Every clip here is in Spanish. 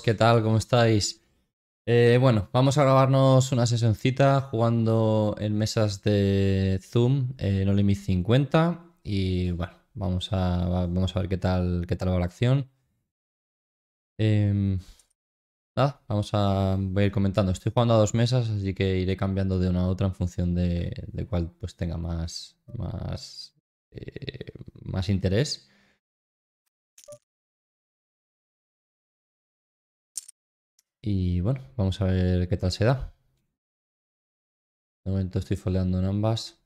¿qué tal? ¿Cómo estáis? Eh, bueno, vamos a grabarnos una sesioncita jugando en mesas de Zoom en eh, Limit 50 y bueno, vamos a, vamos a ver qué tal, qué tal va la acción. Em, vamos a, a ir comentando. Estoy jugando a dos mesas, así que iré cambiando de una a otra en función de, de cuál pues tenga más, más, eh, más interés. Y bueno, vamos a ver qué tal se da. De momento estoy foleando en ambas.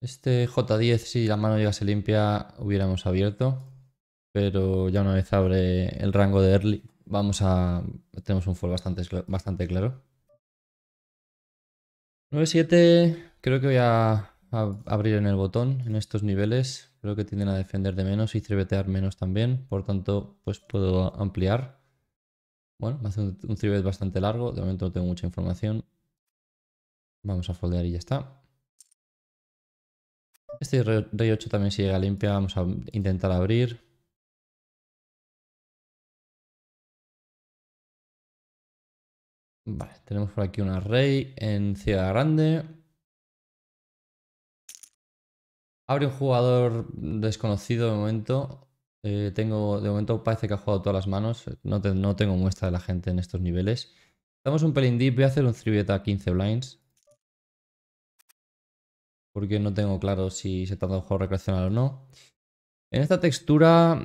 Este J10, si la mano llegase limpia, hubiéramos abierto. Pero ya una vez abre el rango de early, vamos a... Tenemos un fold bastante, bastante claro. 9-7, creo que voy a, abrir en el botón en estos niveles. Creo que tienden a defender de menos y trebetear menos también. Por tanto, pues puedo ampliar. Bueno, hace un, un trivet bastante largo, de momento no tengo mucha información. Vamos a foldear y ya está. Este rey 8 también se llega limpia, vamos a intentar abrir. Vale, tenemos por aquí una rey en Ciudad Grande. Abre un jugador desconocido de momento. Eh, tengo, de momento parece que ha jugado todas las manos. Eh, no, tengo muestra de la gente en estos niveles. Estamos un pelín deep. Voy a hacer un 3 15 blinds. Porque no tengo claro si se trata de un juego recreacional o no. En esta textura,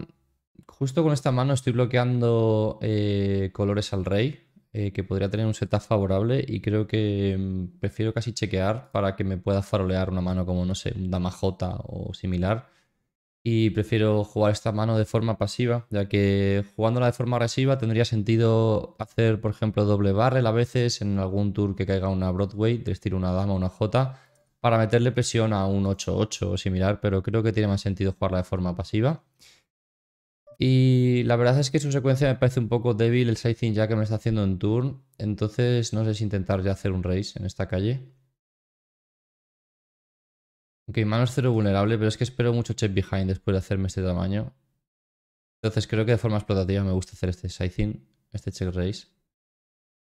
justo con esta mano estoy bloqueando eh, colores al rey. que podría tener un setup favorable y creo que mm, prefiero casi chequear para que me pueda farolear una mano como, no sé, un dama J o similar y prefiero jugar esta mano de forma pasiva, ya que jugándola de forma agresiva tendría sentido hacer, por ejemplo, doble barrel a veces en algún tour que caiga una Broadway, de una dama, o una J, para meterle presión a un 8-8 o similar, pero creo que tiene más sentido jugarla de forma pasiva. Y la verdad es que su secuencia me parece un poco débil el sizing ya que me está haciendo en turn, entonces no sé si intentar ya hacer un race en esta calle. Ok, mano cero vulnerable, pero es que espero mucho check behind después de hacerme este tamaño. Entonces creo que de forma explotativa me gusta hacer este sizing, este check raise,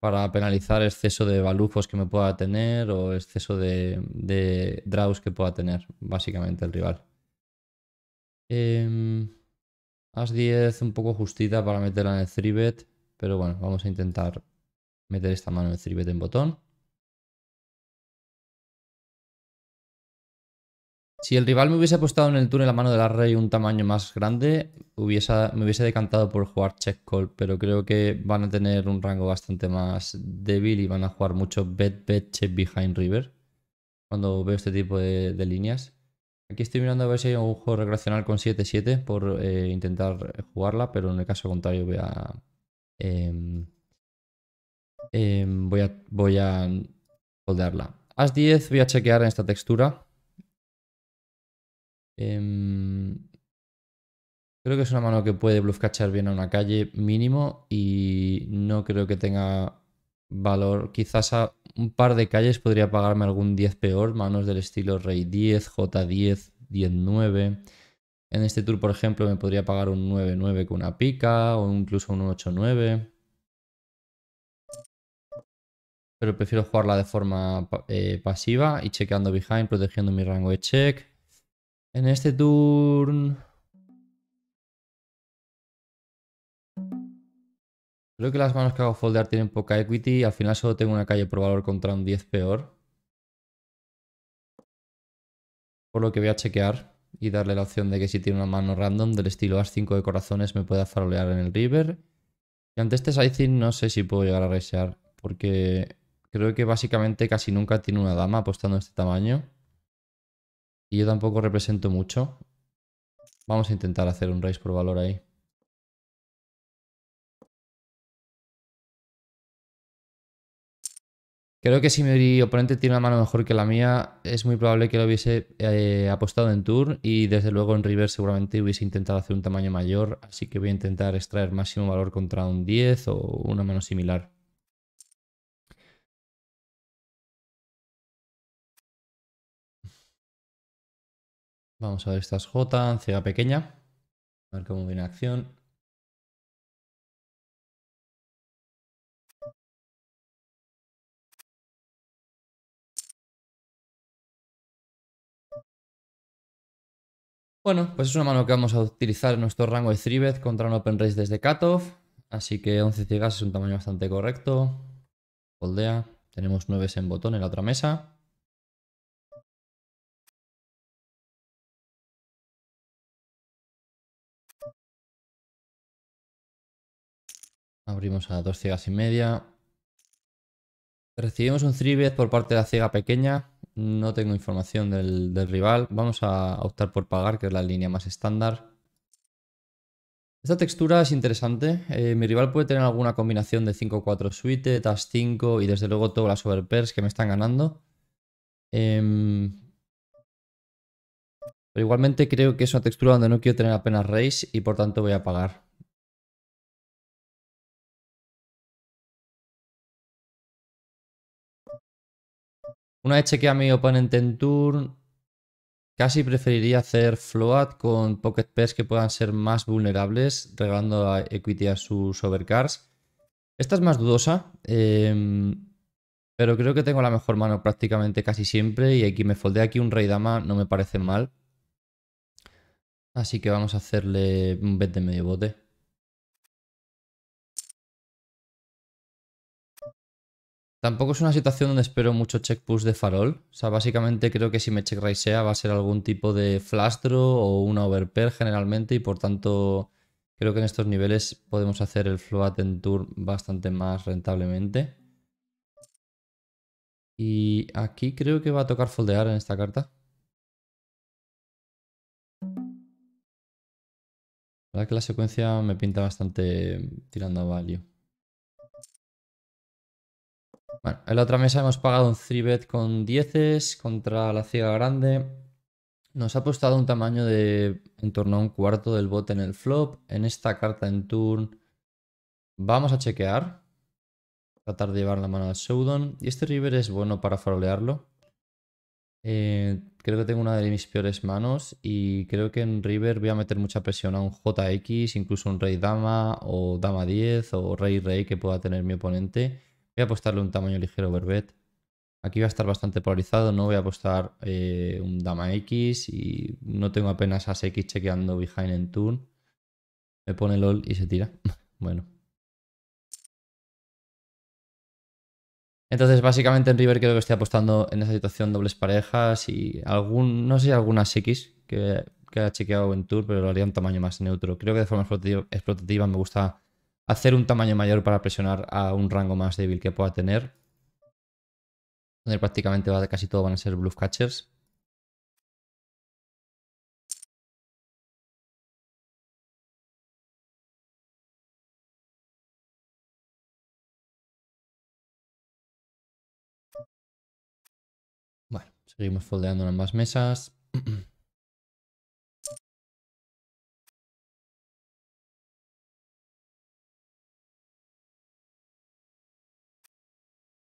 para penalizar exceso de balufos que me pueda tener o exceso de, draws que pueda tener, básicamente, el rival. Eh, As 10 un poco justita para meterla en el 3 pero bueno, vamos a intentar meter esta mano en el 3 en botón. Si el rival me hubiese apostado en el túnel a mano de la rey un tamaño más grande, me hubiese decantado por jugar check call, pero creo que van a tener un rango bastante más débil y van a jugar mucho bet, bet, check behind river cuando veo este tipo de, líneas. Aquí estoy mirando a ver si hay un juego recreacional con 7-7 por eh, intentar jugarla, pero en el caso contrario voy a... Em, em, voy a... voy a As 10 voy a chequear en esta textura Em, creo que es una mano que puede bluff bien a una calle mínimo y no creo que tenga valor. Quizás a un par de calles podría pagarme algún 10 peor, manos del estilo rey 10, j10, 10-9. En este tour, por ejemplo, me podría pagar un 9-9 con una pica o incluso un 8-9. Pero prefiero jugarla de forma eh, pasiva y chequeando behind, protegiendo mi rango de check. En este turn, Creo que las manos que hago foldear tienen poca equity. Al final solo tengo una calle por valor contra un 10 peor. Por lo que voy a chequear y darle la opción de que si tiene una mano random del estilo as 5 de corazones me pueda farolear en el river. Y ante este sizing no sé si puedo llegar a resear porque creo que básicamente casi nunca tiene una dama apostando este tamaño. Y yo tampoco represento mucho. Vamos a intentar hacer un raise por valor ahí. Creo que si mi oponente tiene una mano mejor que la mía, es muy probable que lo hubiese eh, apostado en turn. y desde luego en river seguramente hubiese intentado hacer un tamaño mayor, así que voy a intentar extraer máximo valor contra un 10 o una mano similar. Vamos a ver estas J, ciega pequeña. A ver cómo viene acción. Bueno, pues es una mano que vamos a utilizar en nuestro rango de 3 contra un open race desde cutoff. Así que 11 ciegas es un tamaño bastante correcto. Foldea. Tenemos 9 en botón en la otra mesa. Abrimos a dos ciegas y media. Recibimos un 3 por parte de la ciega pequeña. No tengo información del, rival. Vamos a optar por pagar, que es la línea más estándar. Esta textura es interesante. Eh, mi rival puede tener alguna combinación de 5-4 suite, tas 5 y desde luego todas las overpairs que me están ganando. Em, pero igualmente creo que es una textura donde no quiero tener apenas raise y por tanto voy a pagar. Una vez que a mi oponente en turn, casi preferiría hacer float con pocket pairs que puedan ser más vulnerables, regalando a equity a sus overcards. Esta es más dudosa, em, pero creo que tengo la mejor mano prácticamente casi siempre y aquí me foldea aquí un rey dama, no me parece mal. Así que vamos a hacerle un bet de medio bote. Tampoco es una situación donde espero mucho check push de farol. O sea, básicamente creo que si me check sea va a ser algún tipo de flastro o una overpair generalmente y por tanto creo que en estos niveles podemos hacer el float en tour bastante más rentablemente. Y aquí creo que va a tocar foldear en esta carta. La verdad que la secuencia me pinta bastante tirando a value. Bueno, en la otra mesa hemos pagado un 3-bet con 10 contra la ciega grande. Nos ha apostado un tamaño de en torno a un cuarto del bote en el flop. En esta carta en turn vamos a chequear. Tratar de llevar la mano al showdown. Y este river es bueno para farolearlo. Eh, creo que tengo una de mis peores manos y creo que en river voy a meter mucha presión a un JX, incluso un rey dama o dama 10 o rey rey que pueda tener mi oponente Voy a apostarle un tamaño ligero overbet. Aquí va a estar bastante polarizado, no voy a apostar eh, un dama X y no tengo apenas as X chequeando behind en turn. Me pone LOL y se tira. bueno. Entonces, básicamente en River creo que estoy apostando en esa situación dobles parejas y algún, no sé, algunas X que, que ha chequeado en turn, pero lo haría un tamaño más neutro. Creo que de forma explotativa me gusta hacer un tamaño mayor para presionar a un rango más débil que pueda tener. Donde prácticamente va, casi todo van a ser bluff catchers. Bueno, seguimos foldeando en ambas mesas.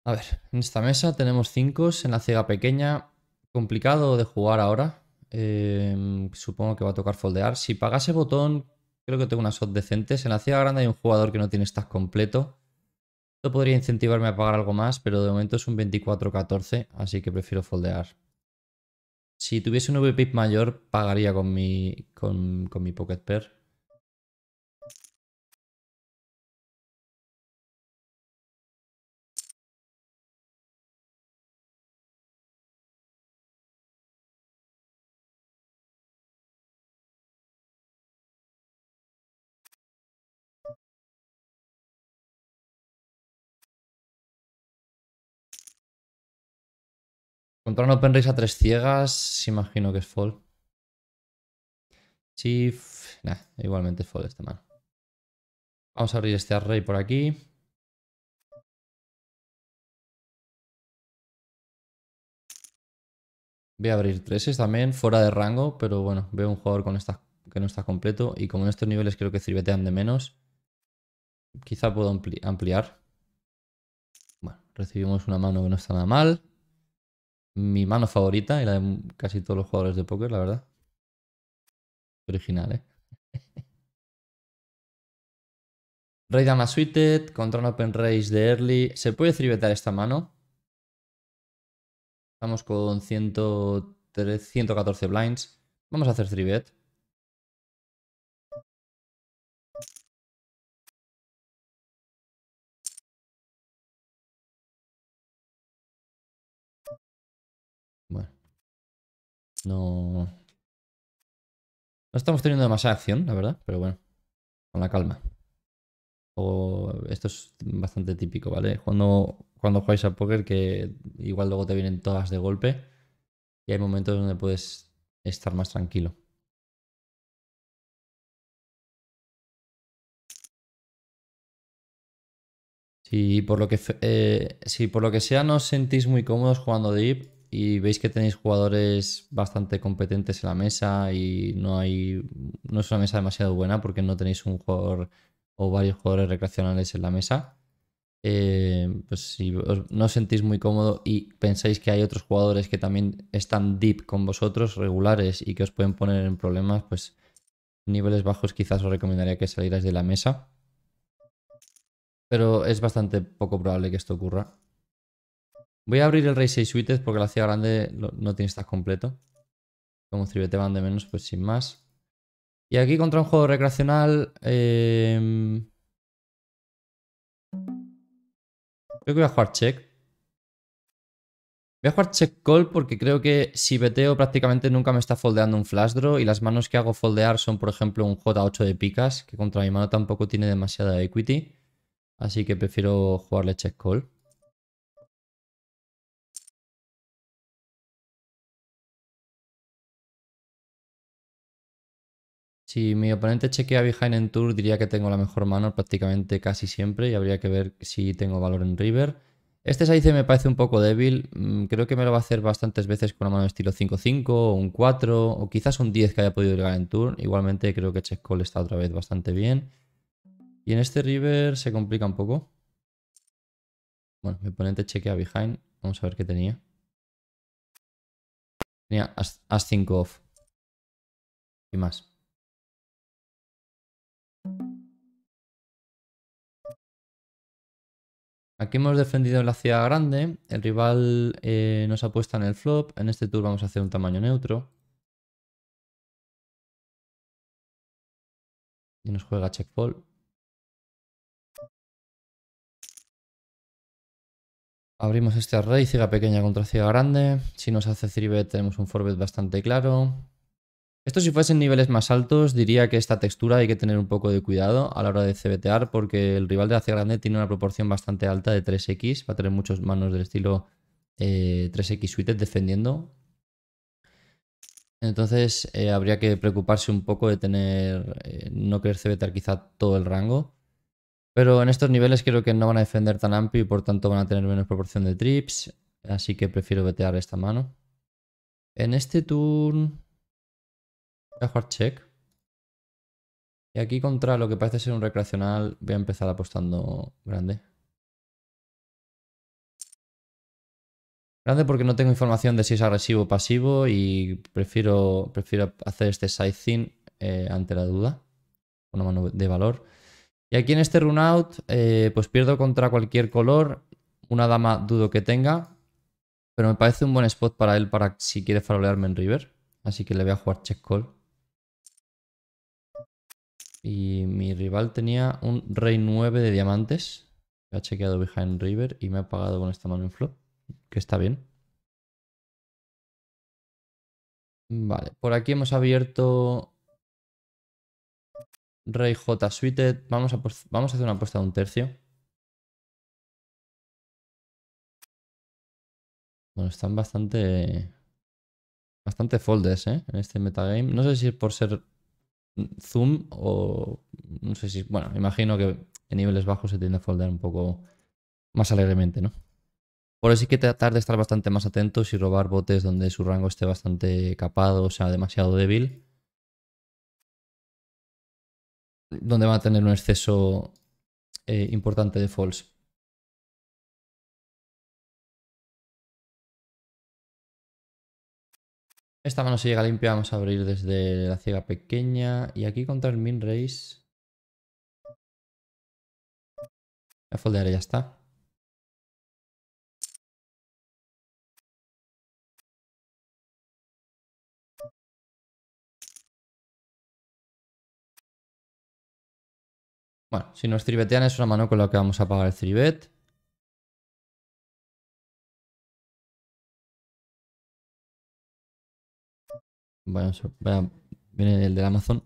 A ver, en esta mesa tenemos 5 en la ciega pequeña. Complicado de jugar ahora. Em, supongo que va a tocar foldear. Si pagase botón, creo que tengo unas odds decentes. En la ciega grande hay un jugador que no tiene stack completo. Esto podría incentivarme a pagar algo más, pero de momento es un 24-14, así que prefiero foldear. Si tuviese un VPIP mayor, pagaría con mi, con, con mi Pocket Pair. Comprar un Race a tres ciegas, imagino que es fall. Sí, nah, igualmente es fall este mano. Vamos a abrir este array por aquí. Voy a abrir treses también, fuera de rango, pero bueno, veo un jugador que no está completo. Y como en estos niveles creo que sirvetean de menos, quizá puedo ampliar. Bueno, recibimos una mano que no está nada mal mi mano favorita y la de casi todos los jugadores de póker, la verdad. Original, ¿eh? Rey Dama Suited contra un Open Race de Early. ¿Se puede tribetar esta mano? Estamos con 114 blinds. Vamos a hacer thrivet. No... No estamos teniendo demasiada acción, la verdad, pero bueno, con la calma. O esto es bastante típico, ¿vale? Cuando, cuando jugáis al póker, que igual luego te vienen todas de golpe y hay momentos donde puedes estar más tranquilo. sí por lo que, eh, si por lo que sea no os sentís muy cómodos jugando deep, y veis que tenéis jugadores bastante competentes en la mesa y no hay no es una mesa demasiado buena porque no tenéis un jugador o varios jugadores recreacionales en la mesa, eh, pues si no os sentís muy cómodo y pensáis que hay otros jugadores que también están deep con vosotros, regulares y que os pueden poner en problemas, pues niveles bajos quizás os recomendaría que salierais de la mesa. Pero es bastante poco probable que esto ocurra. Voy a abrir el rey 6 suites porque la ciudad grande no tiene estas completo. Como te van de menos, pues sin más. Y aquí contra un juego recreacional... Em, creo que voy a jugar check. Voy a jugar check call porque creo que si beteo prácticamente nunca me está foldeando un flash draw y las manos que hago foldear son por ejemplo un J8 de picas que contra mi mano tampoco tiene demasiada equity. Así que prefiero jugarle check call. Si mi oponente chequea behind en tour, diría que tengo la mejor mano prácticamente casi siempre y habría que ver si tengo valor en river. Este 6 me parece un poco débil, mm, creo que me lo va a hacer bastantes veces con una mano de estilo 5-5 o un 4 o quizás un 10 que haya podido llegar en tour. Igualmente creo que check call está otra vez bastante bien. Y en este river se complica un poco. Bueno, mi oponente chequea behind, vamos a ver qué tenía. Tenía as 5 off. Y más. Aquí hemos defendido la ciudad grande, el rival nos eh, nos apuesta en el flop, en este tour vamos a hacer un tamaño neutro. Y nos juega check fall. Abrimos este array, ciga pequeña contra ciega grande. Si nos hace 3 tenemos un forbet bastante claro. Esto si fuesen niveles más altos, diría que esta textura hay que tener un poco de cuidado a la hora de CBTar porque el rival de hacia grande tiene una proporción bastante alta de 3X, va a tener muchos manos del estilo 3X eh, suited defendiendo. Entonces eh, habría que preocuparse un poco de tener, eh, no querer CBTar quizá todo el rango. Pero en estos niveles creo que no van a defender tan amplio y por tanto van a tener menos proporción de trips, así que prefiero vetear esta mano. En este turn... Voy a jugar check. Y aquí contra lo que parece ser un recreacional voy a empezar apostando grande. Grande porque no tengo información de si es agresivo o pasivo y prefiero, prefiero hacer este side Thin eh, ante la duda. Una mano de valor. Y aquí en este runout eh, pues pierdo contra cualquier color. Una dama dudo que tenga. Pero me parece un buen spot para él para si quiere farolearme en river. Así que le voy a jugar check call. Y mi rival tenía un rey 9 de diamantes. Ha chequeado behind river y me ha pagado con esta mano en flop, que está bien. Vale, por aquí hemos abierto rey J suited. Vamos a, vamos a hacer una apuesta de un tercio. Bueno, están bastante... Bastante folders, ¿eh? En este metagame. No sé si es por ser Zoom o no sé si, bueno, imagino que en niveles bajos se tiende a foldar un poco más alegremente, ¿no? Por eso sí que tratar de estar bastante más atentos y robar botes donde su rango esté bastante capado, o sea, demasiado débil. Donde va a tener un exceso eh, importante de falls. Esta mano se llega limpia vamos a abrir desde la ciega pequeña. Y aquí contra el min race... La folder ya está. Bueno, si nos tribetean es una mano con la que vamos a pagar el tribet. Bueno, viene el del Amazon.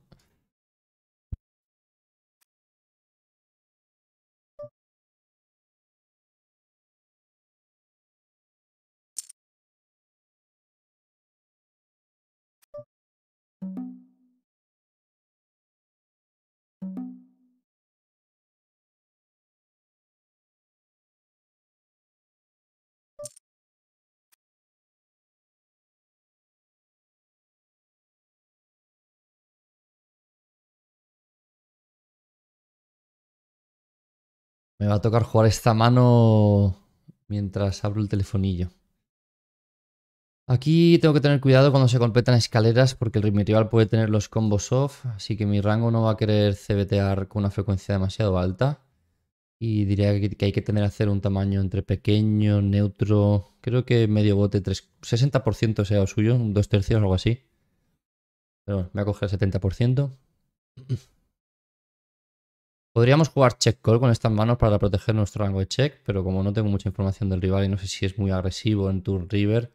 Me va a tocar jugar esta mano mientras abro el telefonillo. Aquí tengo que tener cuidado cuando se completan escaleras porque el rival puede tener los combos off, así que mi rango no va a querer CBTar con una frecuencia demasiado alta. Y diría que hay que tener hacer un tamaño entre pequeño, neutro, creo que medio bote, 60% sea suyo, dos tercios o algo así. Pero bueno, me voy a coger el 70%. Podríamos jugar check call con estas manos para proteger nuestro rango de check, pero como no tengo mucha información del rival y no sé si es muy agresivo en turn river,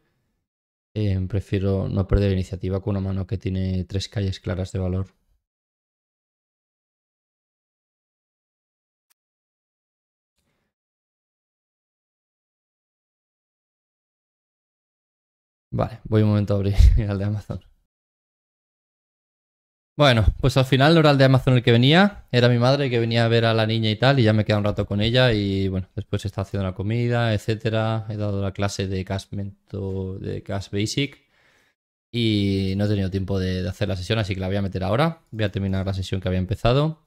eh, prefiero no perder iniciativa con una mano que tiene tres calles claras de valor. Vale, voy un momento a abrir el de Amazon. Bueno, pues al final el oral de Amazon el que venía era mi madre que venía a ver a la niña y tal, y ya me queda un rato con ella y bueno, después está haciendo la comida, etcétera. He dado la clase de Cash de Cash Basic y no he tenido tiempo de, hacer la sesión, así que la voy a meter ahora. Voy a terminar la sesión que había empezado.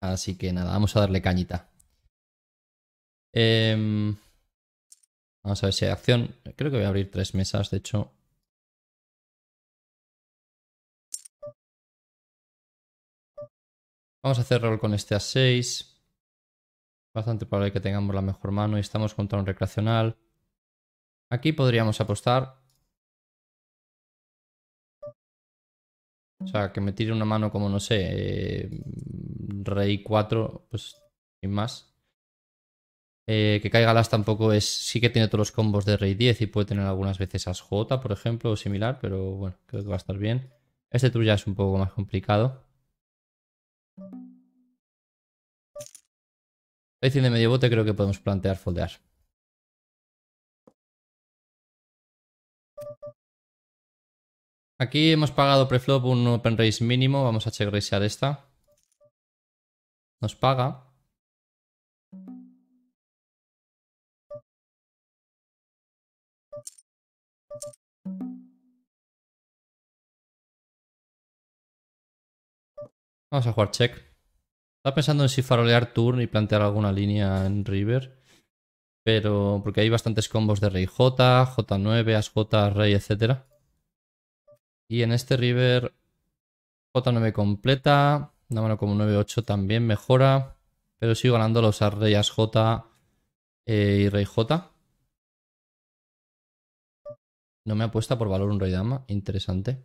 Así que nada, vamos a darle cañita. Em, vamos a ver si hay acción. Creo que voy a abrir tres mesas, de hecho. Vamos a hacer roll con este a 6. Bastante probable que tengamos la mejor mano y estamos contra un recreacional. Aquí podríamos apostar. O sea, que me tire una mano como, no sé, eh, rey 4, pues sin más. Eh, que caiga las tampoco es... Sí que tiene todos los combos de rey 10 y puede tener algunas veces as J, por ejemplo, o similar, pero bueno, creo que va a estar bien. Este tour ya es un poco más complicado. Racing de medio bote creo que podemos plantear foldear. Aquí hemos pagado preflop un open raise mínimo. Vamos a check esta. Nos paga. Vamos a jugar check. Estaba pensando en si farolear turn y plantear alguna línea en River. Pero. Porque hay bastantes combos de Rey J, J9, As J, Rey, etc. Y en este River. J9 completa. Una mano como 9-8 también mejora. Pero sigo ganando los As Rey, J eh, y Rey J. No me apuesta por valor un Rey Dama. Interesante.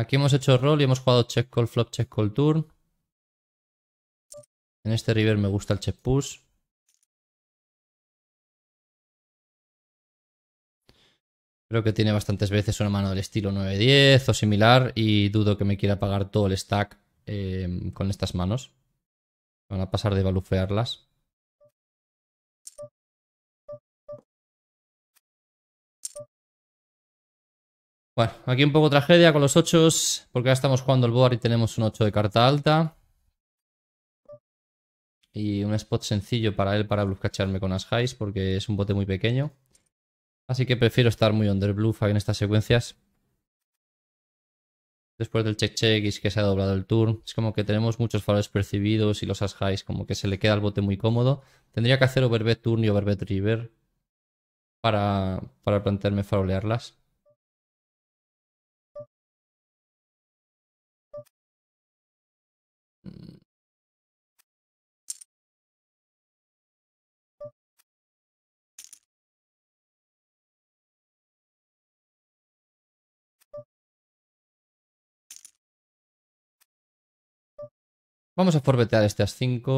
Aquí hemos hecho roll y hemos jugado check call flop, check call turn. En este river me gusta el check push. Creo que tiene bastantes veces una mano del estilo 9-10 o similar y dudo que me quiera pagar todo el stack eh, con estas manos. Van a pasar de balufearlas. Bueno, aquí un poco tragedia con los 8, porque ya estamos jugando el board y tenemos un 8 de carta alta. Y un spot sencillo para él para bluffcacharme con as highs, porque es un bote muy pequeño. Así que prefiero estar muy under bluff en estas secuencias. Después del check check y es que se ha doblado el turn. Es como que tenemos muchos faroles percibidos y los as highs, como que se le queda el bote muy cómodo. Tendría que hacer overbet turn y overbet river para plantearme farolearlas. Vamos a forbetear estas 5.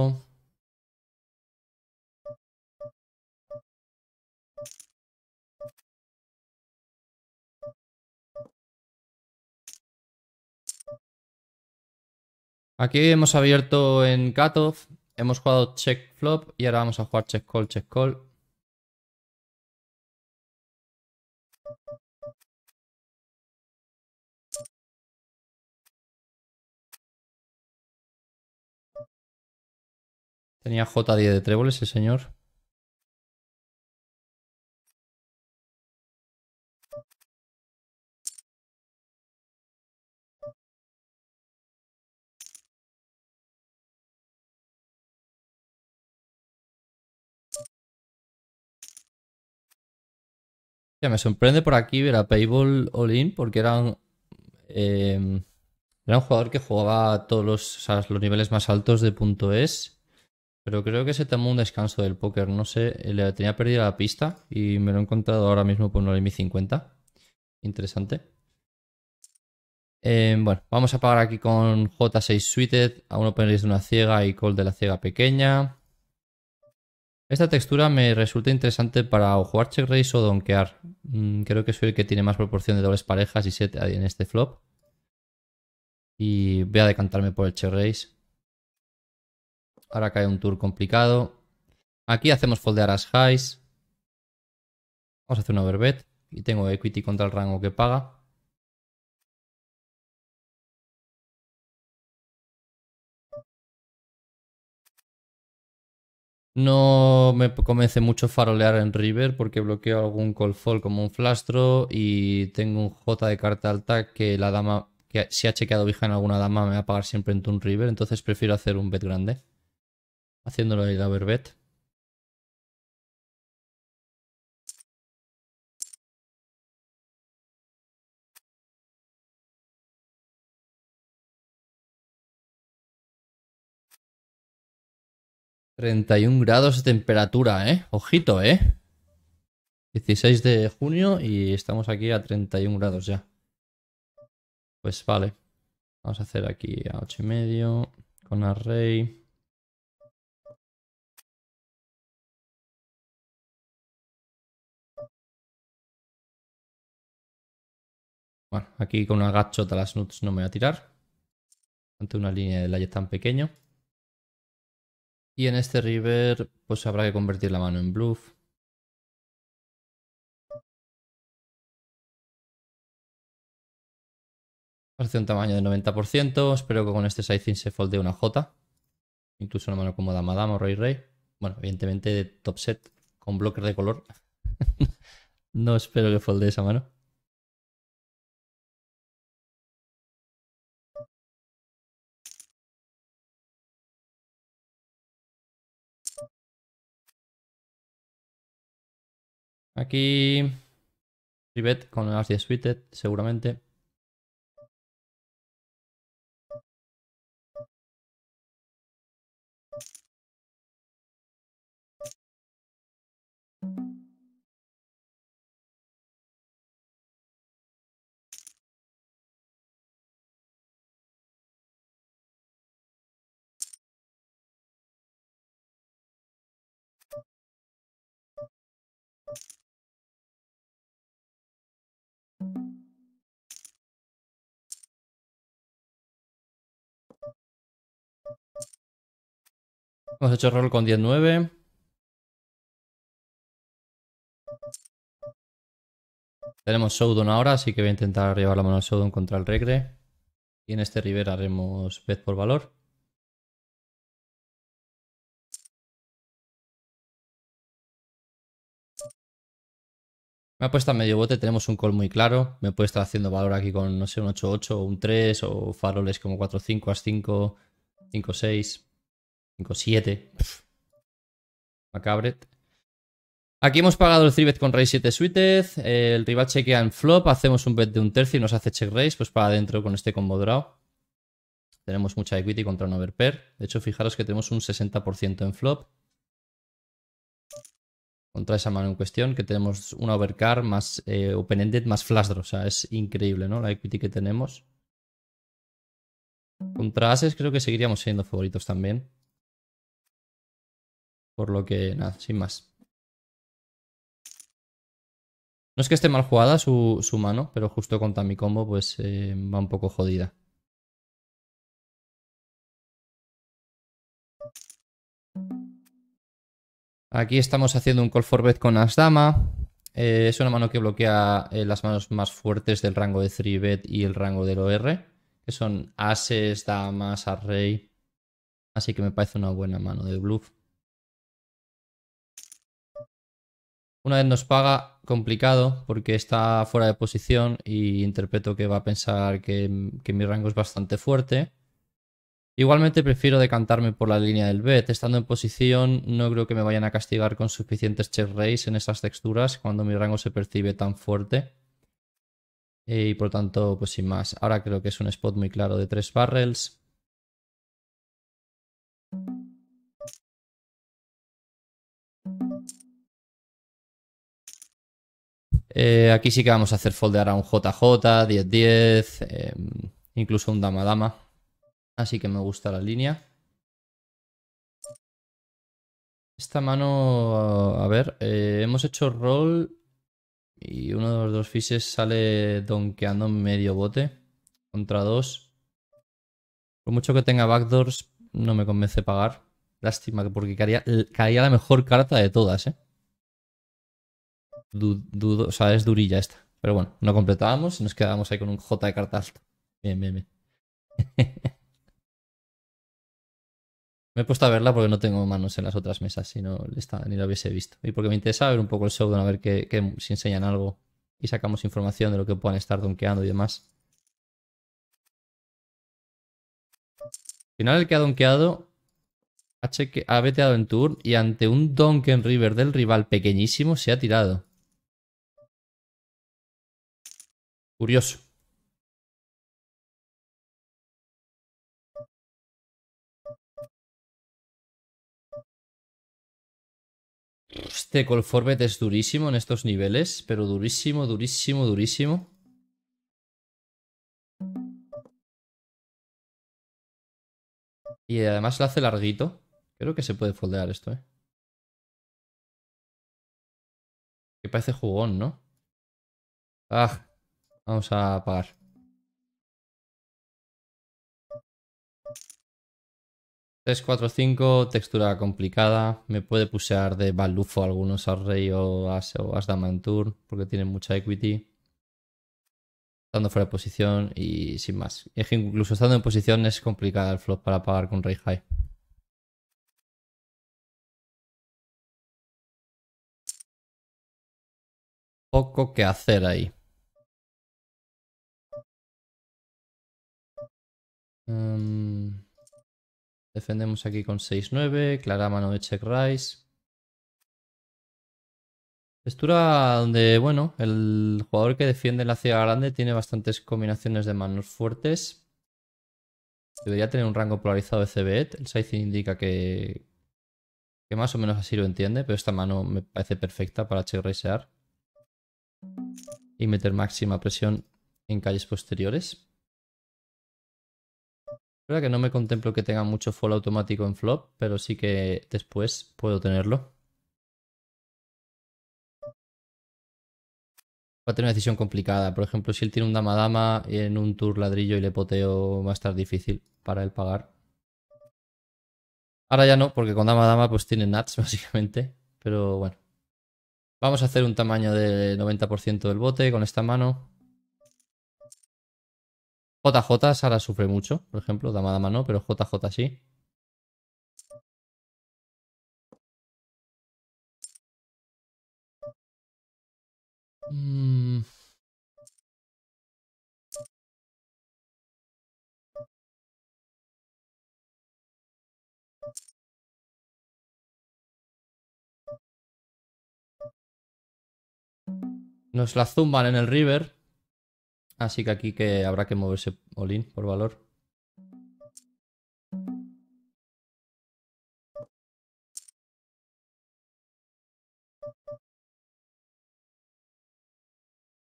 Aquí hemos abierto en cutoff, hemos jugado check flop y ahora vamos a jugar check call, check call. Tenía J10 de tréboles ese señor. Ya me sorprende por aquí ver a Payball All-In porque era un, eh, un jugador que jugaba todos los, los niveles más altos de punto es pero creo que se tomó un descanso del póker. No sé, eh, le tenía perdida la pista y me lo he encontrado ahora mismo por 50. Interesante. Eh, bueno, vamos a pagar aquí con J6 Suited, a uno de una ciega y call de la ciega pequeña. Esta textura me resulta interesante para jugar check o donkear. Mm, creo que soy el que tiene más proporción de dobles parejas y set en este flop. Y voy a decantarme por el check race. Ahora cae un tour complicado. Aquí hacemos foldear as highs. Vamos a hacer un overbet. Y tengo equity contra el rango que paga. No me convence mucho farolear en river porque bloqueo algún call fall como un flastro y tengo un J de carta alta que la dama que si ha chequeado vija en alguna dama me va a pagar siempre en turn river, entonces prefiero hacer un bet grande haciéndolo el y ...31 grados de temperatura, ¿eh? Ojito, ¿eh? 16 de junio y estamos aquí a 31 grados ya. Pues vale. Vamos a hacer aquí a 8 y medio con array. Bueno, aquí con una gachota las nuts no me voy a tirar. Ante una línea de layers tan pequeño. Y en este river, pues habrá que convertir la mano en bluff. Hace un tamaño de 90%. Espero que con este sizing se folde una J. Incluso una mano como dama dama o rey rey. Bueno, evidentemente de top set con blocker de color. no espero que folde esa mano. Aquí. Rivet con el as de suited, seguramente. Hemos hecho roll con 10-9. Tenemos Showdown ahora, así que voy a intentar llevar la mano al Showdown contra el Regre. Y en este River haremos Bet por valor. Me ha puesto a medio bote, tenemos un call muy claro. Me puede estar haciendo valor aquí con, no sé, un 8-8 o un 3 o faroles como 4-5, as 5, 5-6. 5-7. Macabret. Aquí hemos pagado el 3 con rey 7 suited. El rival chequea en flop. Hacemos un bet de un tercio y nos hace check raise. Pues para adentro con este combo draw. Tenemos mucha equity contra un overpair. De hecho, fijaros que tenemos un 60% en flop. Contra esa mano en cuestión, que tenemos una overcar más eh, open-ended más flash O sea, es increíble, ¿no? La equity que tenemos. Contra ases creo que seguiríamos siendo favoritos también. Por lo que, nada, sin más. No es que esté mal jugada su, mano, pero justo contra mi combo, pues eh, va un poco jodida. Aquí estamos haciendo un call for bet con as-dama. Eh, es una mano que bloquea eh, las manos más fuertes del rango de 3-bet y el rango del OR, que son ases, damas, array. Así que me parece una buena mano de bluff. Una vez nos paga, complicado porque está fuera de posición y interpreto que va a pensar que, que mi rango es bastante fuerte. Igualmente prefiero decantarme por la línea del bet. Estando en posición, no creo que me vayan a castigar con suficientes check raise en esas texturas cuando mi rango se percibe tan fuerte. Eh, y por tanto, pues sin más. Ahora creo que es un spot muy claro de tres barrels. Eh, aquí sí que vamos a hacer foldear a un JJ, 10-10, em, incluso un dama-dama. Así que me gusta la línea. Esta mano, a ver, eh, hemos hecho roll y uno de los dos fiches sale donkeando medio bote contra dos. Por mucho que tenga backdoors, no me convence pagar. Lástima, porque caería caía la mejor carta de todas, ¿eh? o sea, es durilla esta. Pero bueno, no completábamos y nos quedábamos ahí con un J de carta Bien, bien, bien. me he puesto a verla porque no tengo manos en las otras mesas, si no ni la hubiese visto. Y porque me interesa ver un poco el showdown, a ver que, si enseñan algo y sacamos información de lo que puedan estar donkeando y demás. final el que ha donkeado ha, ha veteado en turn y ante un donque river del rival pequeñísimo se ha tirado. Curioso. Este Colforbet es durísimo en estos niveles, pero durísimo, durísimo, durísimo. Y además lo hace larguito. Creo que se puede foldear esto, eh. Que parece jugón, ¿no? Ah, Vamos a pagar 3, 4, 5 textura complicada. Me puede pusear de balufo algunos al rey o as, o porque tiene mucha equity. Estando fuera de posición y sin más. Es incluso estando en posición es complicada el flop para pagar con rey high. Poco que hacer ahí. Em, defendemos aquí con 6-9. Clara mano de check rise. Textura donde, bueno, el jugador que defiende la ciudad grande tiene bastantes combinaciones de manos fuertes. Debería tener un rango polarizado de CBET. El sizing indica que, que más o menos así lo entiende, pero esta mano me parece perfecta para check raisear y meter máxima presión en calles posteriores verdad que no me contemplo que tenga mucho fall automático en flop, pero sí que después puedo tenerlo. Va a tener una decisión complicada. Por ejemplo, si él tiene un dama-dama en un tour ladrillo y le poteo, va a estar difícil para él pagar. Ahora ya no, porque con dama-dama pues tiene nuts básicamente. Pero bueno. Vamos a hacer un tamaño del 90% del bote con esta mano. JJ, Sara sufre mucho, por ejemplo. Dama, dama no, pero JJ sí. Mm. Nos la zumban en el river. Así que aquí que habrá que moverse Olin por valor.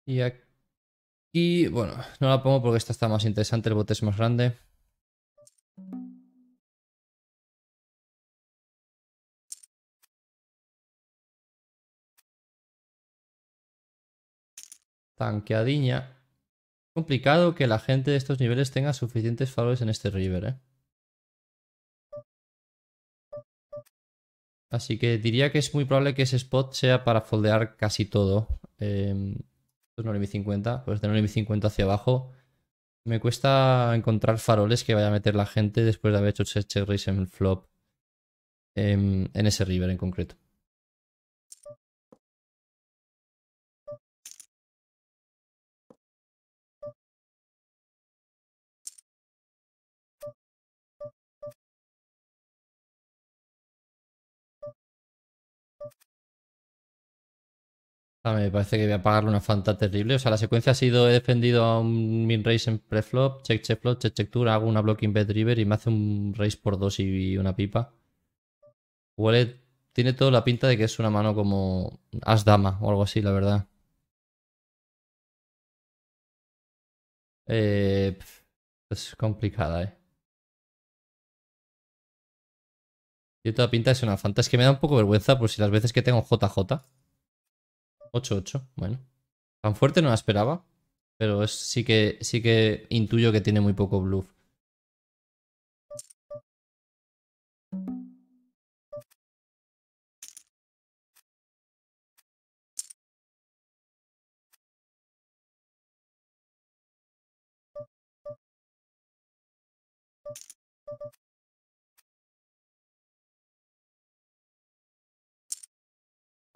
Y aquí, bueno, no la pongo porque esta está más interesante, el bote es más grande. Tanqueadiña complicado que la gente de estos niveles tenga suficientes faroles en este river, ¿eh? Así que diría que es muy probable que ese spot sea para foldear casi todo. Eh, esto es 9.50, pues de 9.50 hacia abajo. Me cuesta encontrar faroles que vaya a meter la gente después de haber hecho raise en el flop. Em, en ese river en concreto. me parece que voy a pagarle una fanta terrible. O sea, la secuencia ha sido: he defendido a un min race en preflop, check, check, flop, check, check, tour, hago una blocking bed river y me hace un race por dos y una pipa. Huele, tiene toda la pinta de que es una mano como as dama o algo así, la verdad. Eh, es complicada, eh. Tiene toda pinta de ser una fanta. Es que me da un poco vergüenza por si las veces que tengo JJ. 8-8, bueno. Tan fuerte no la esperaba, pero es, sí, que, sí que intuyo que tiene muy poco bluff.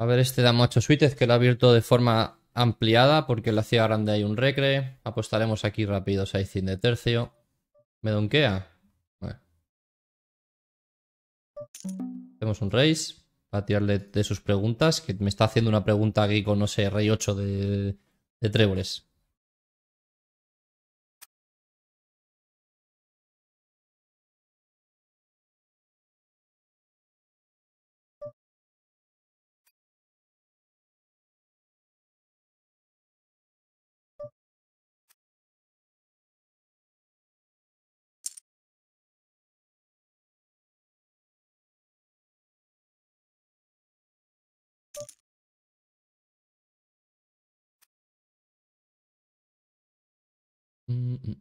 A ver, este da 8 suites que lo ha abierto de forma ampliada porque en la ciudad grande hay un recre. Apostaremos aquí rápido 6 de tercio. ¿Me donkea? Hacemos un raise para tirarle de sus preguntas, que me está haciendo una pregunta aquí con, no sé, rey 8 de, de tréboles.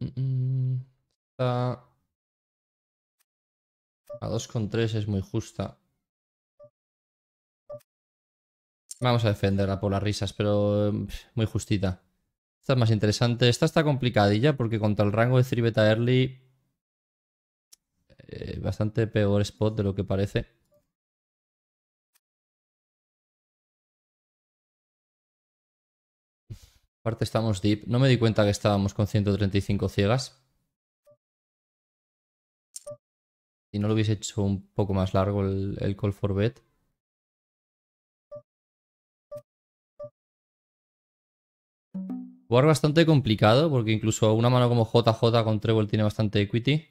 2 mm, mm, mm. A 3 es muy justa. Vamos a defenderla por las risas, pero em, muy justita. Esta es más interesante. Esta está complicadilla porque contra el rango de 3 early... Eh, bastante peor spot de lo que parece. Aparte estamos deep. No me di cuenta que estábamos con 135 ciegas. Si no lo hubiese hecho un poco más largo el, call for bet. Jugar bastante complicado porque incluso una mano como JJ con Treble tiene bastante equity.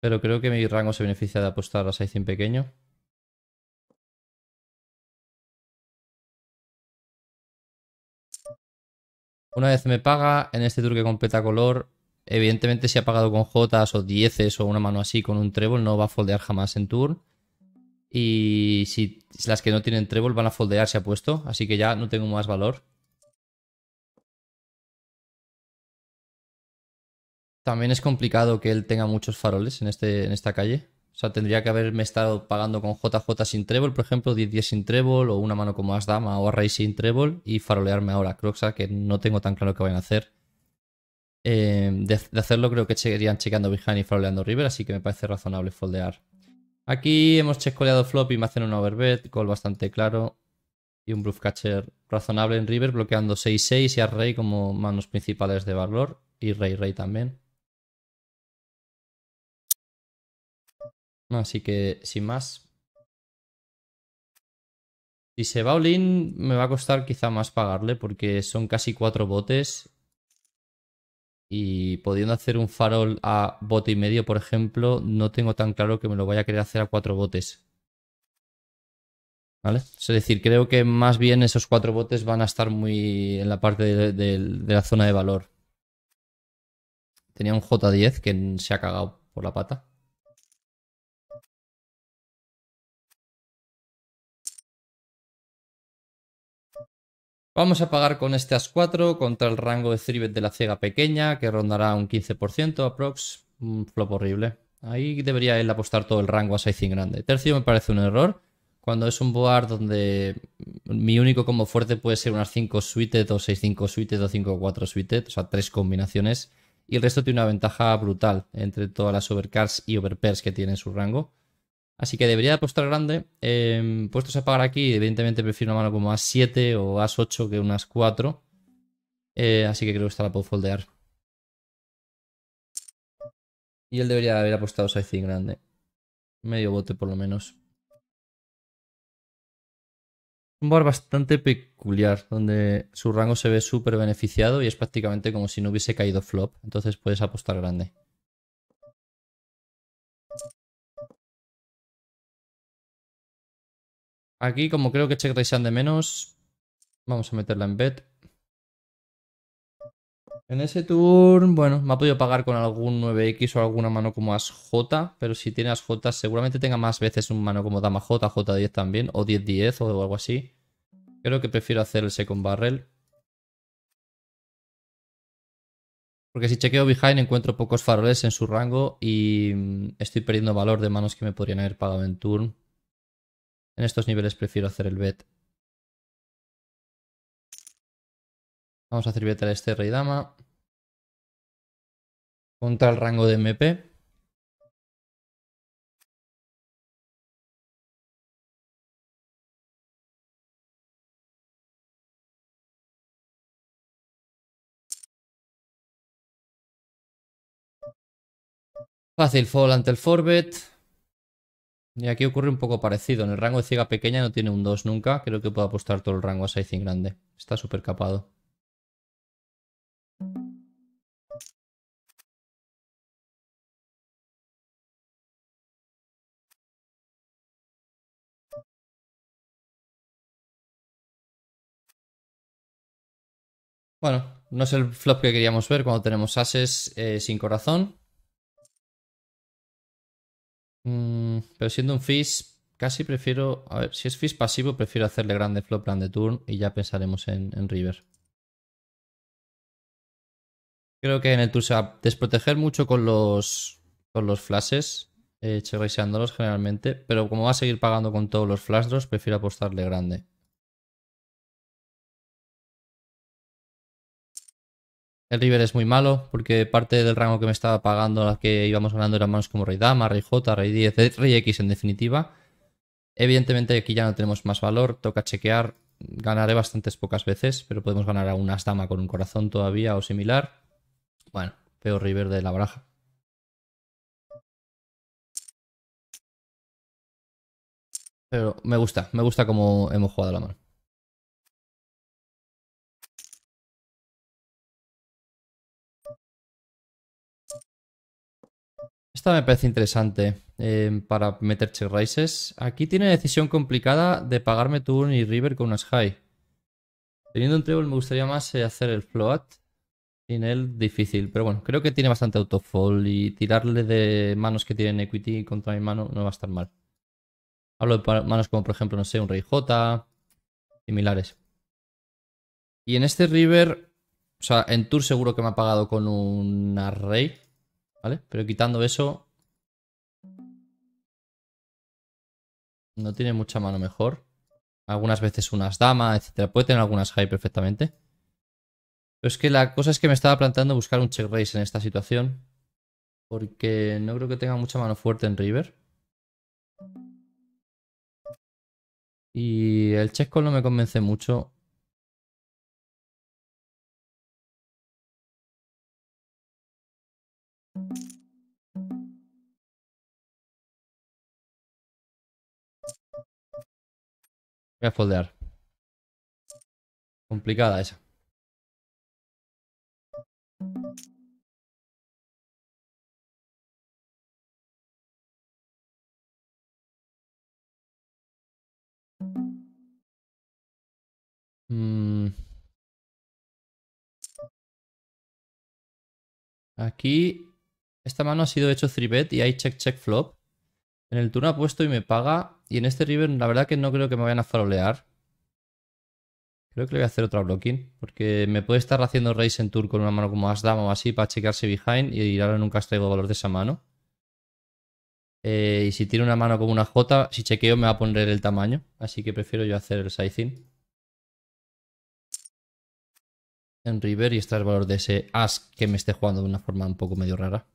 Pero creo que mi rango se beneficia de apostar a 6 pequeño. Una vez me paga, en este tour que completa color, evidentemente si ha pagado con jotas o dieces o una mano así con un trébol, no va a foldear jamás en tour. Y si las que no tienen trébol van a foldear, se ha puesto, así que ya no tengo más valor. También es complicado que él tenga muchos faroles en, este, en esta calle sea, tendría que haberme estado pagando con JJ sin trébol, por ejemplo, 10-10 sin trébol, o una mano como As-Dama o Array sin trébol, y farolearme ahora a Croxa, que no tengo tan claro qué van a hacer. Eh, de, hacerlo, creo que seguirían chequeando behind y faroleando River, así que me parece razonable foldear. Aquí hemos checoleado flop y me hacen un overbet, call bastante claro. Y un bluff catcher razonable en River, bloqueando 6-6 y Array como manos principales de valor, y Rey Rey también. Así que, sin más. Si se va Olin, me va a costar quizá más pagarle porque son casi cuatro botes. Y pudiendo hacer un farol a bote y medio, por ejemplo, no tengo tan claro que me lo vaya a querer hacer a cuatro botes. ¿Vale? Es decir, creo que más bien esos cuatro botes van a estar muy en la parte de la zona de valor. Tenía un J10 que se ha cagado por la pata. Vamos a pagar con este As4 contra el rango de 3 de la ciega pequeña, que rondará un 15% aprox. Un flop horrible. Ahí debería él apostar todo el rango a 6 grande. Tercio me parece un error. Cuando es un board donde mi único como fuerte puede ser unas 5 suited o 6-5 suited o 5-4 suited, o sea, tres combinaciones. Y el resto tiene una ventaja brutal entre todas las overcards y overpairs que tiene en su rango. Así que debería apostar grande. Em, puesto se a pagar aquí, evidentemente prefiero una mano como a 7 o As8 que unas 4. Eh, así que creo que esta la puedo foldear. Y él debería haber apostado sizing grande. Medio bote por lo menos. Un bar bastante peculiar, donde su rango se ve súper beneficiado y es prácticamente como si no hubiese caído flop. Entonces puedes apostar grande. Aquí, como creo que check raisean de menos, vamos a meterla en bet. En ese turn, bueno, me ha podido pagar con algún 9X o alguna mano como As J, pero si tiene As seguramente tenga más veces un mano como Dama J, J10 también, o 10-10 o algo así. Creo que prefiero hacer el second barrel. Porque si chequeo behind encuentro pocos faroles en su rango y mm, estoy perdiendo valor de manos que me podrían haber pagado en turn. En estos niveles prefiero hacer el bet. Vamos a hacer bet al este rey dama. Contra el rango de MP. Fácil fall ante el forbet. Y aquí ocurre un poco parecido. En el rango de ciega pequeña no tiene un 2 nunca. Creo que puedo apostar todo el rango a Saizin grande. Está súper capado. Bueno, no es el flop que queríamos ver cuando tenemos ases eh, sin corazón. pero siendo un fish, casi prefiero. A ver, si es fish pasivo, prefiero hacerle grande flop, de turn y ya pensaremos en, river. Creo que en el turn se desproteger mucho con los, con los flashes, eh, generalmente, pero como va a seguir pagando con todos los flash prefiero apostarle grande. El river es muy malo porque parte del rango que me estaba pagando, la que íbamos ganando eran manos como rey dama, rey j, rey 10, eh, rey x en definitiva. Evidentemente aquí ya no tenemos más valor, toca chequear. Ganaré bastantes pocas veces, pero podemos ganar a unas dama con un corazón todavía o similar. Bueno, peor river de la baraja. Pero me gusta, me gusta cómo hemos jugado la mano. Esta me parece interesante eh, para meter check raises. Aquí tiene decisión complicada de pagarme turn y river con unas high. Teniendo un treble me gustaría más eh, hacer el float. Sin él difícil, pero bueno, creo que tiene bastante autofall y tirarle de manos que tienen equity contra mi mano no va a estar mal. Hablo de manos como por ejemplo, no sé, un rey J, similares. Y en este river, o sea, en tour seguro que me ha pagado con una rey pero quitando eso... No tiene mucha mano mejor. Algunas veces unas damas, etcétera. Puede tener algunas high perfectamente. Pero es que la cosa es que me estaba planteando buscar un check raise en esta situación. Porque no creo que tenga mucha mano fuerte en River. Y el check call no me convence mucho. Voy a foldear. Complicada esa. Mm. Aquí esta mano ha sido hecho 3 y hay check check flop. En el turno apuesto y me paga y en este river, la verdad que no creo que me vayan a farolear. Creo que le voy a hacer otra blocking, porque me puede estar haciendo raise en tour con una mano como as-dama o así para checarse behind y ahora nunca extraigo valor de esa mano. Eh, y si tiene una mano como una J, si chequeo me va a poner el tamaño, así que prefiero yo hacer el sizing. En river y extraer valor de ese as que me esté jugando de una forma un poco medio rara.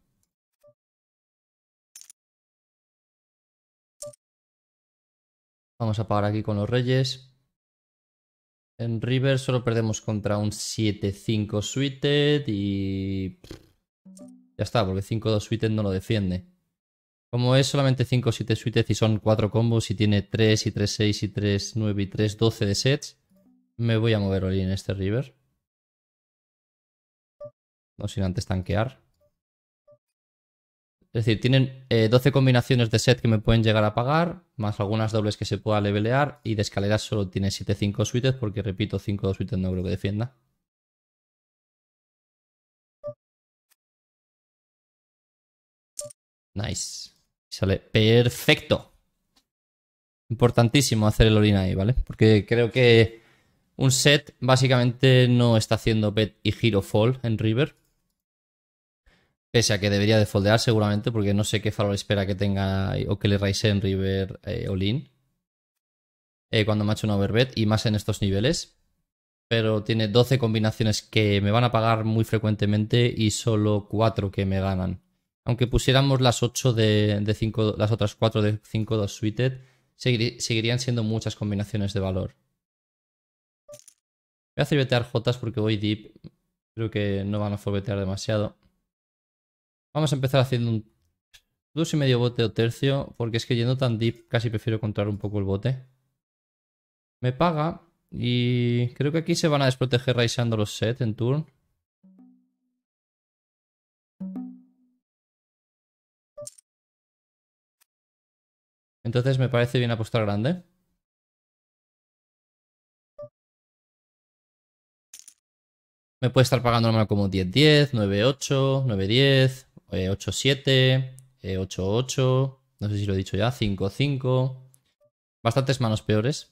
Vamos a pagar aquí con los reyes. En River solo perdemos contra un 7-5 suited y... Ya está, porque 5-2 suited no lo defiende. Como es solamente 5-7 suited y son 4 combos y tiene 3 y 3-6 y 3-9 y 3-12 de sets, me voy a mover hoy en este River. No sin antes tanquear. Es decir, tienen 12 eh, combinaciones de set que me pueden llegar a pagar, más algunas dobles que se pueda levelear, y de escaleras solo tiene 7-5 suites, porque repito, 5 suites no creo que defienda. Nice. Sale perfecto. Importantísimo hacer el orina ahí, ¿vale? Porque creo que un set básicamente no está haciendo bet y giro fall en river. Pese a que debería de foldear seguramente, porque no sé qué valor espera que tenga o que le en River eh, o eh, cuando me ha hecho una overbet y más en estos niveles. Pero tiene 12 combinaciones que me van a pagar muy frecuentemente y solo 4 que me ganan. Aunque pusiéramos las 8 de, de 5, las otras 4 de 5 2 suited, seguirían siendo muchas combinaciones de valor. Voy a hacer betear Jotas porque voy Deep creo que no van a forbetear demasiado. Vamos a empezar haciendo un 2 y medio bote o tercio, porque es que yendo tan deep casi prefiero controlar un poco el bote. Me paga y creo que aquí se van a desproteger raiseando los set en turn. Entonces me parece bien apostar grande. Me puede estar pagando normal como 10-10, 9-8, 9-10. 8-7, eh, 8-8, eh, no sé si lo he dicho ya, 5-5. Bastantes manos peores.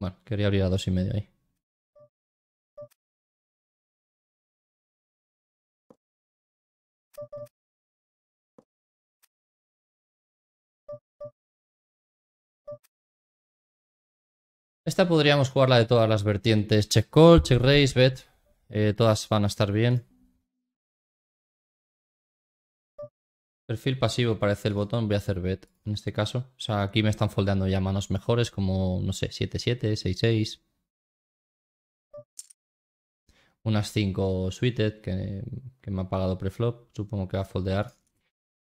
Bueno, quería abrir a 2.5 y medio ahí. Esta podríamos jugarla de todas las vertientes. Check call, check raise, bet. Eh, todas van a estar bien. Perfil pasivo parece el botón, voy a hacer bet en este caso. O sea, aquí me están foldeando ya manos mejores como, no sé, 7-7, 6-6. Unas 5 suited que, me ha pagado preflop, supongo que va a foldear.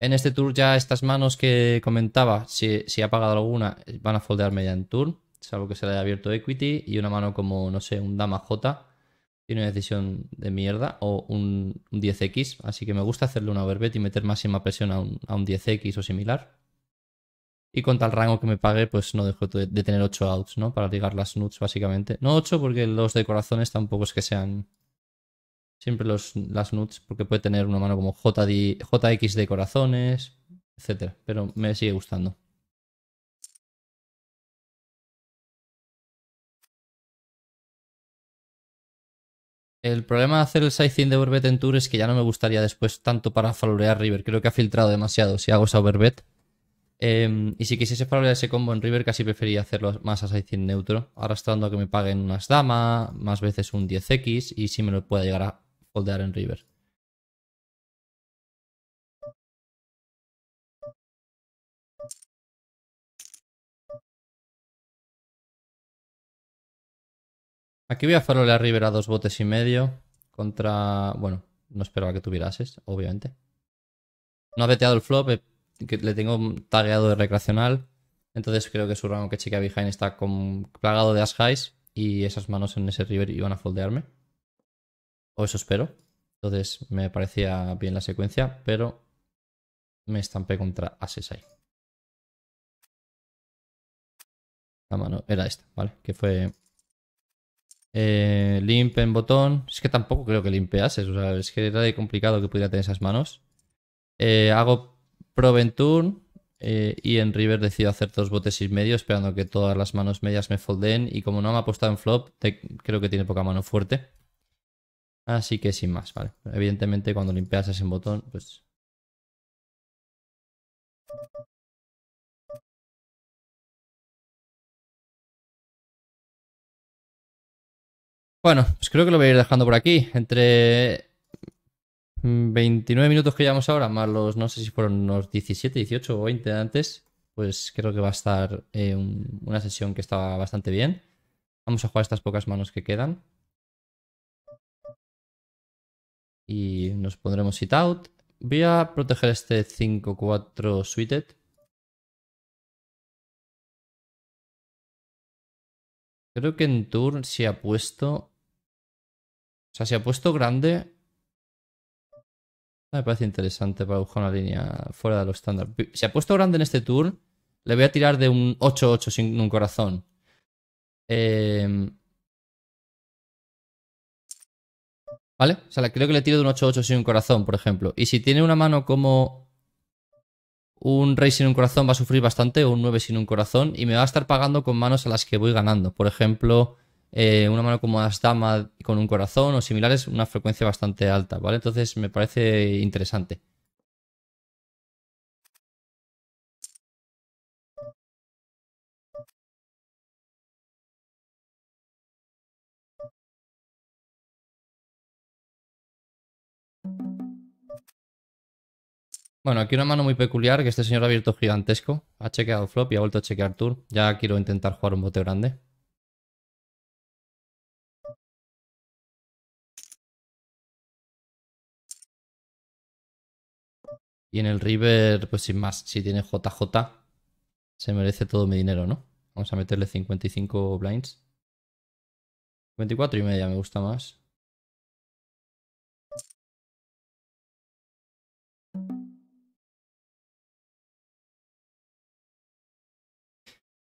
En este tour ya estas manos que comentaba, si, ha pagado alguna, van a foldear media en turn, salvo que se le haya abierto equity y una mano como, no sé, un dama J tiene una decisión de mierda o un, 10x, así que me gusta hacerle una overbet y meter máxima presión a un, 10x o similar. Y con tal rango que me pague, pues no dejo de, tener 8 outs, ¿no? Para ligar las nuts, básicamente. No 8 porque los de corazones tampoco es que sean siempre los, las nuts, porque puede tener una mano como JD, JX de corazones, etc. Pero me sigue gustando. El problema de hacer el sightseeing de Overbet en Tour es que ya no me gustaría después tanto para falorear River. Creo que ha filtrado demasiado si hago esa Overbet. Em, y si quisiese falorear ese combo en River, casi prefería hacerlo más a sightseeing neutro, arrastrando a que me paguen unas damas, más veces un 10x y si me lo pueda llegar a foldear en River. Aquí voy a river a dos botes y medio. Contra. Bueno, no esperaba que tuviera ases, obviamente. No ha veteado el flop, eh, le tengo tagueado de recreacional. Entonces creo que su rango que chica behind está con, plagado de as highs. Y esas manos en ese river iban a foldearme. O eso espero. Entonces me parecía bien la secuencia, pero me estampé contra ases ahí. La mano era esta, ¿vale? Que fue eh, limp en botón. Es que tampoco creo que limpeases. O es que era de complicado que pudiera tener esas manos. Eh, hago Proventurn. Eh, y en River decido hacer dos botes y medio, esperando que todas las manos medias me folden. Y como no me ha apostado en flop, creo que tiene poca mano fuerte. Así que sin más, vale. Evidentemente, cuando limpias en botón, pues. Bueno, pues creo que lo voy a ir dejando por aquí. Entre 29 mm, minutos que llevamos ahora, más los, no sé si fueron unos 17, 18 o 20 antes, pues creo que va a estar eh, una sesión que estaba bastante bien. Vamos a jugar estas pocas manos que quedan. Y nos pondremos sit out. Voy a proteger este 5-4 suited. Creo que en turn se ha puesto o sea, si ha puesto grande. Me parece interesante para buscar una línea fuera de los estándar. Si ha puesto grande en este tour, le voy a tirar de un 8-8 sin un corazón. Em, ¿Vale? O sea, creo que le tiro de un 8-8 sin un corazón, por ejemplo. Y si tiene una mano como un rey sin un corazón, va a sufrir bastante, o un 9 sin un corazón, y me va a estar pagando con manos a las que voy ganando. Por ejemplo, eh, una mano como Asdama con un corazón o similares, una frecuencia bastante alta, ¿vale? Entonces me parece interesante. Bueno, aquí una mano muy peculiar que este señor ha abierto gigantesco. Ha chequeado flop y ha vuelto a chequear tour. Ya quiero intentar jugar un bote grande. Y en el River, pues sin más, si tiene JJ, se merece todo mi dinero, ¿no? Vamos a meterle 55 blinds. 24 y media me gusta más.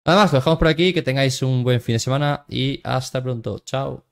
Nada más, lo dejamos por aquí, que tengáis un buen fin de semana y hasta pronto. Chao.